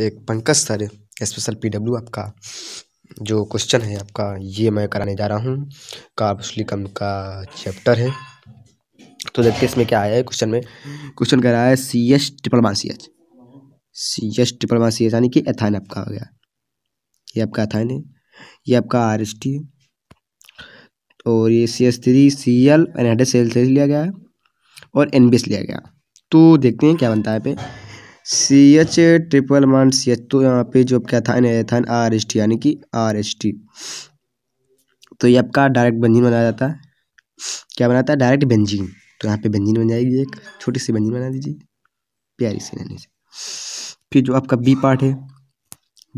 एक Pankaj sir special P W आपका जो क्वेश्चन है आपका ये मैं कराने जा रहा हूँ काबुसलिकम का चैप्टर है तो देखते इसमें क्या आया है क्वेश्चन में क्वेश्चन कह रहा है C S triple one C H C S triple one C H यानी कि एथाइन आपका हो गया ये आपका एथाइन है ये आपका आर एस टी और ये C S three C L anhydrous सेल लिया गया है और एन बी एस लिया गया तो देखते हैं क्या बनता है पे C H triple one C H तो यहाँ पे जो क्या था एथन आर एस टी यानी कि आर एस टी तो ये आपका डायरेक्ट बंजीन बनाया जाता है क्या बनाता है डायरेक्ट बेंजीन तो यहाँ पे बंजीन बन जाएगी एक छोटी सी बंजीन बना दीजिए प्यारी सी नानी से फिर जो आपका बी पार्ट है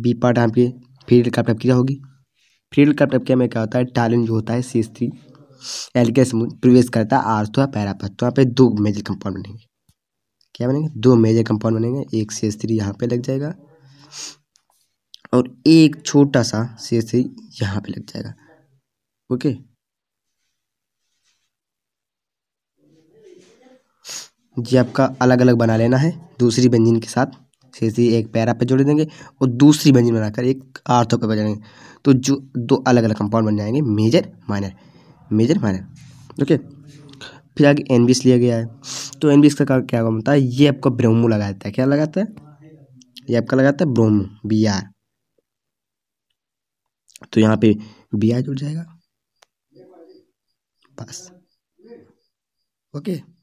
बी पार्ट यहाँ पे फ्री एयरक्राफ्ट कैप्टअप क्या होगी फ्री कैप्टअप क्या में क्या होता है टालिन जो होता है सी एस थ्री एल के समूह प्रवेश करता है आर पैरापथ पैरा तो यहाँ पे दो मेजर कंपाउंड बनेंगे क्या बनेंगे दो मेजर कंपाउंड बनेंगे एक सी एस थ्री यहाँ पर लग जाएगा और एक छोटा सा सी एस थ्री यहाँ पर लग जाएगा ओके जी आपका अलग अलग बना लेना है दूसरी बंजिन के साथ सीसी एक पैरा पे जोड़ देंगे और दूसरी बंजिन बनाकर एक आर्थो पे देंगे तो जो दो अलग अलग कंपाउंड बन जाएंगे major minor major minor okay फिर आगे एन लिया गया है तो एन बी इसका क्या काम होता है ये आपका ब्रोमो लगाता है क्या लगाता है ये आपका लगाता है ब्रोमो बी आर तो यहाँ पे बी आर जुड़ जाएगा बस ओके